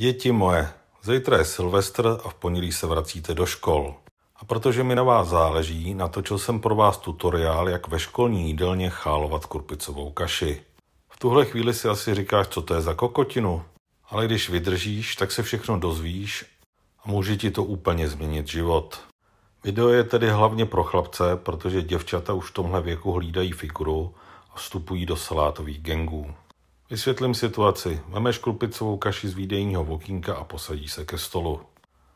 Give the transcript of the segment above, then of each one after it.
Děti moje, zítra je Silvestr a v pondělí se vracíte do škol. A protože mi na vás záleží, natočil jsem pro vás tutoriál, jak ve školní jídelně chálovat kurpicovou kaši. V tuhle chvíli si asi říkáš, co to je za kokotinu. Ale když vydržíš, tak se všechno dozvíš a může ti to úplně změnit život. Video je tedy hlavně pro chlapce, protože děvčata už v tomhle věku hlídají figuru a vstupují do salátových gengů. Vysvětlím situaci. Vemeš krupicovou kaši z výdejního vokínka a posadí se ke stolu.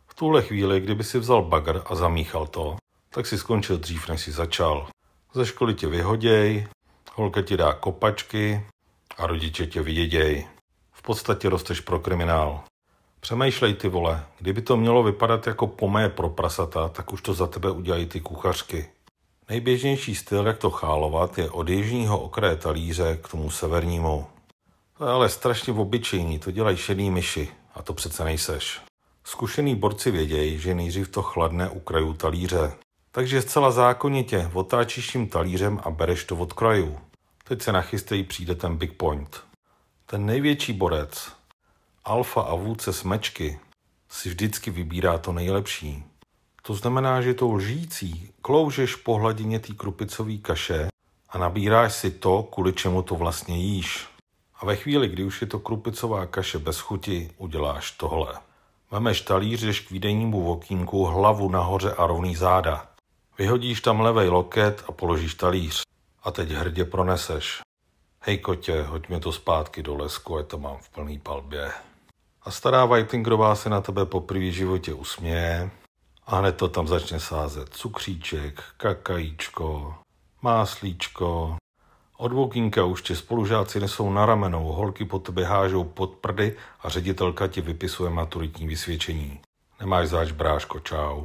V tuhle chvíli, kdyby si vzal bagr a zamíchal to, tak si skončil dřív, než si začal. Ze školy tě vyhoděj, holka ti dá kopačky a rodiče tě vyděděj. V podstatě rosteš pro kriminál. Přemýšlej ty vole, kdyby to mělo vypadat jako pomé pro prasata, tak už to za tebe udělají ty kuchařky. Nejběžnější styl, jak to chálovat, je od jižního okraje talíře k tomu severnímu. To je ale strašně v obyčejní, to dělají šedý myši a to přece nejseš. Zkušený borci vědějí, že nejdřív to chladne u krajů talíře. Takže zcela zákonitě otáčíš tím talířem a bereš to od krajů. Teď se nachystejí přijde ten big point. Ten největší borec, alfa a vůdce smečky, si vždycky vybírá to nejlepší. To znamená, že tou lžící kloužeš po hladině té krupicové kaše a nabíráš si to, kvůli čemu to vlastně jíš ve chvíli, kdy už je to krupicová kaše bez chuti, uděláš tohle. Vemeš talíř, jdeš k výdejnímu vokínku, hlavu nahoře a rovný záda. Vyhodíš tam levej loket a položíš talíř. A teď hrdě proneseš. Hej kotě, hoď mi to zpátky do lesku, je to mám v plný palbě. A stará Whitingrová se na tebe po poprvé životě usměje a hned to tam začne sázet. Cukříček, kakajíčko, máslíčko, od Vokinka už ti spolužáci nesou na ramenou, holky po tebe hážou pod prdy a ředitelka ti vypisuje maturitní vysvědčení. Nemáš záč, bráško, čau.